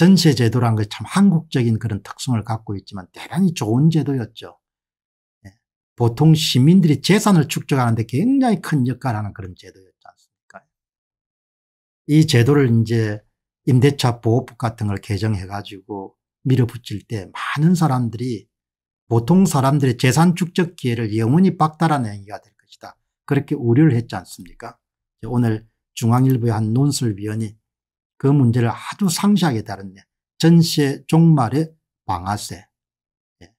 전세 제도란 게참 한국적인 그런 특성을 갖고 있지만 대단히 좋은 제도였죠. 예. 보통 시민들이 재산을 축적하는데 굉장히 큰 역할하는 을 그런 제도였지 않습니까? 이 제도를 이제 임대차 보호법 같은 걸 개정해가지고 밀어붙일 때 많은 사람들이 보통 사람들의 재산 축적 기회를 영원히 빡달한 행위가 될 것이다. 그렇게 우려를 했지 않습니까? 오늘 중앙일보의 한논술위원이 그 문제를 아주 상세하게 다뤘네. 전세 시 종말의 방아쇠. 예.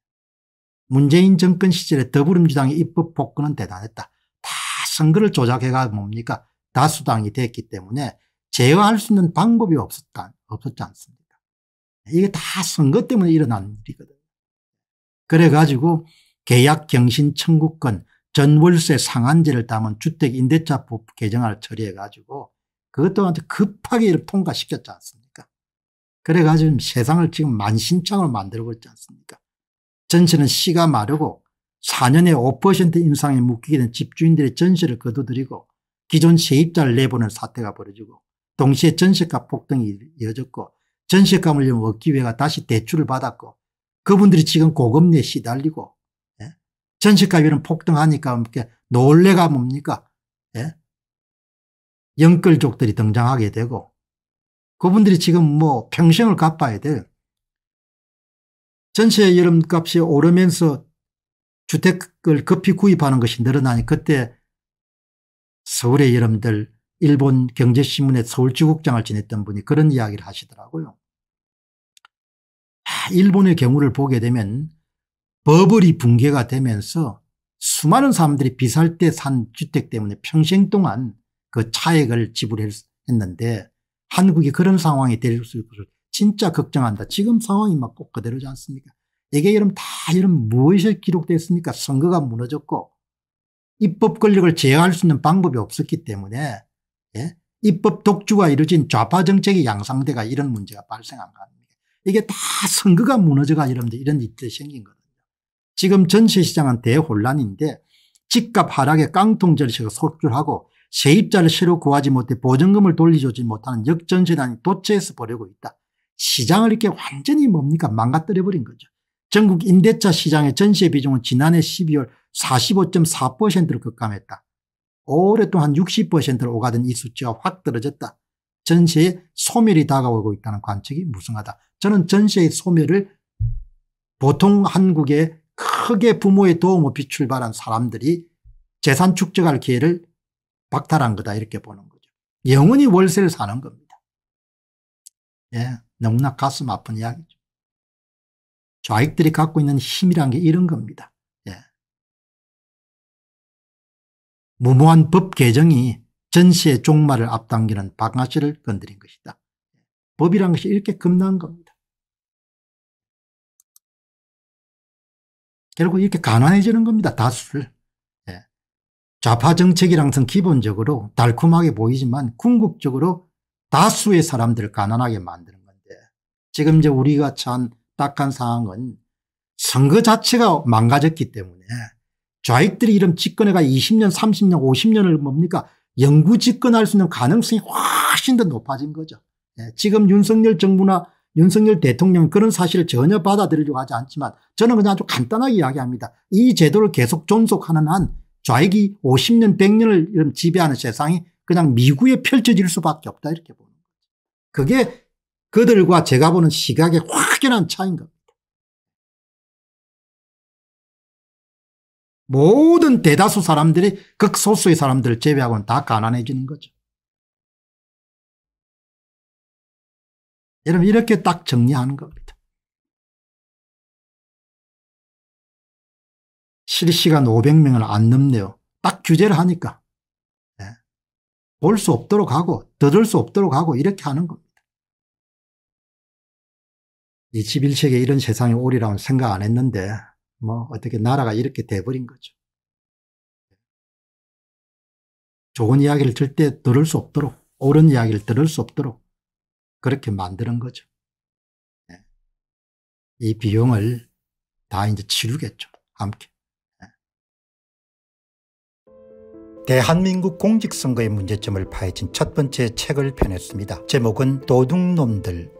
문재인 정권 시절에 더불어민주당의 입법 복구은 대단했다. 다 선거를 조작해가 뭡니까? 다수당이 됐기 때문에 제어할 수 있는 방법이 없었다, 없었지 않습니까? 이게 다 선거 때문에 일어난 일이거든요. 그래가지고 계약경신 청구권 전월세 상한제를 담은 주택임대차법 개정안을 처리해가지고 그것 또한 급하게 통과시켰지 않습니까? 그래가지고 세상을 지금 만신창을 만들고 있지 않습니까? 전시는 씨가 마르고 4년에 5% 인상에 묶이게 된 집주인들의 전시를 거두들이고 기존 세입자를 내보낸 사태가 벌어지고 동시에 전세값 폭등이 이어졌고 전세가 물려 얻기 위해 다시 대출을 받았고 그분들이 지금 고금리에 시달리고 예? 전세값이 폭등하니까 놀래가 뭡니까 영끌족들이 등장하게 되고 그분들이 지금 뭐 평생을 갚아야 돼 전세 여름값이 오르면서 주택을 급히 구입하는 것이 늘어나니 그때 서울의 여름들 일본 경제신문의 서울지국장을 지냈던 분이 그런 이야기를 하시더라고요. 일본의 경우를 보게 되면 버블이 붕괴가 되면서 수많은 사람들이 비쌀 때 산 주택 때문에 평생 동안 그 차액을 지불했는데 한국이 그런 상황이 될 수 있을 것을 진짜 걱정한다. 지금 상황이 막 꼭 그대로지 않습니까? 이게 여러분 다 여러분 무엇에 기록됐습니까? 선거가 무너졌고 입법 권력을 제어할 수 있는 방법이 없었기 때문에 예? 입법 독주가 이루어진 좌파 정책의 양상대가 이런 문제가 발생한 겁니다. 이게 다 선거가 무너져가 여러분들 이런 일들이 생긴 거거든요. 지금 전시시장은 대혼란인데 집값 하락에 깡통절를실 속출하고 세입자를 새로 구하지 못해 보증금을 돌려주지 못하는 역전세난이 도처에서 벌이고 있다. 시장을 이렇게 완전히 뭡니까 망가뜨려버린 거죠. 전국 임대차 시장의 전세 비중은 지난해 12월 45.4%를 급감했다. 오랫동안 60%를 오가던 이 수치가 확 떨어졌다. 전세의 소멸이 다가오고 있다는 관측이 무성하다. 저는 전세의 소멸을 보통 한국의 크게 부모의 도움 없이 출발한 사람들이 재산 축적할 기회를 박탈한 거다 이렇게 보는 거죠. 영원히 월세를 사는 겁니다. 예, 너무나 가슴 아픈 이야기죠. 좌익들이 갖고 있는 힘이란 게 이런 겁니다. 예. 무모한 법 개정이 전시의 종말을 앞당기는 방아쇠를 건드린 것이다. 법이란 것이 이렇게 겁난 겁니다. 결국 이렇게 가난해지는 겁니다. 다수를. 예. 좌파 정책이랑선 기본적으로 달콤하게 보이지만 궁극적으로 다수의 사람들을 가난하게 만드는 건데 지금 이제 우리가 참 딱한 상황은 선거 자체가 망가졌기 때문에 좌익들이 이런 집권해가 20년 30년 50년을 뭡니까 영구 집권할 수 있는 가능성이 훨씬 더 높아진 거죠. 예. 지금 윤석열 정부나 윤석열 대통령은 그런 사실을 전혀 받아들이려고 하지 않지만 저는 그냥 아주 간단하게 이야기합니다. 이 제도를 계속 존속하는 한 좌익이 50년 100년을 지배하는 세상이 그냥 미국에 펼쳐질 수밖에 없다 이렇게 보는 거죠. 그게 그들과 제가 보는 시각의 확연한 차이인 겁니다. 모든 대다수 사람들이 극소수의 사람들을 제외하고는 다 가난해지는 거죠. 여러분 이렇게 딱 정리하는 겁니다. 실시간 500명을 안 넘네요. 딱 규제를 하니까. 네. 예. 볼수 없도록 하고 들을 수 없도록 하고 이렇게 하는 겁니다. 21세기에 이런 세상이 오리라고 생각 안 했는데 뭐 어떻게 나라가 이렇게 돼버린 거죠. 좋은 이야기를 절대 들을 수 없도록 옳은 이야기를 들을 수 없도록 그렇게 만드는 거죠. 예. 이 비용을 다 이제 치르겠죠. 함께. 예. 대한민국 공직선거의 문제점을 파헤친 첫 번째 책을 펴냈습니다. 제목은 도둑놈들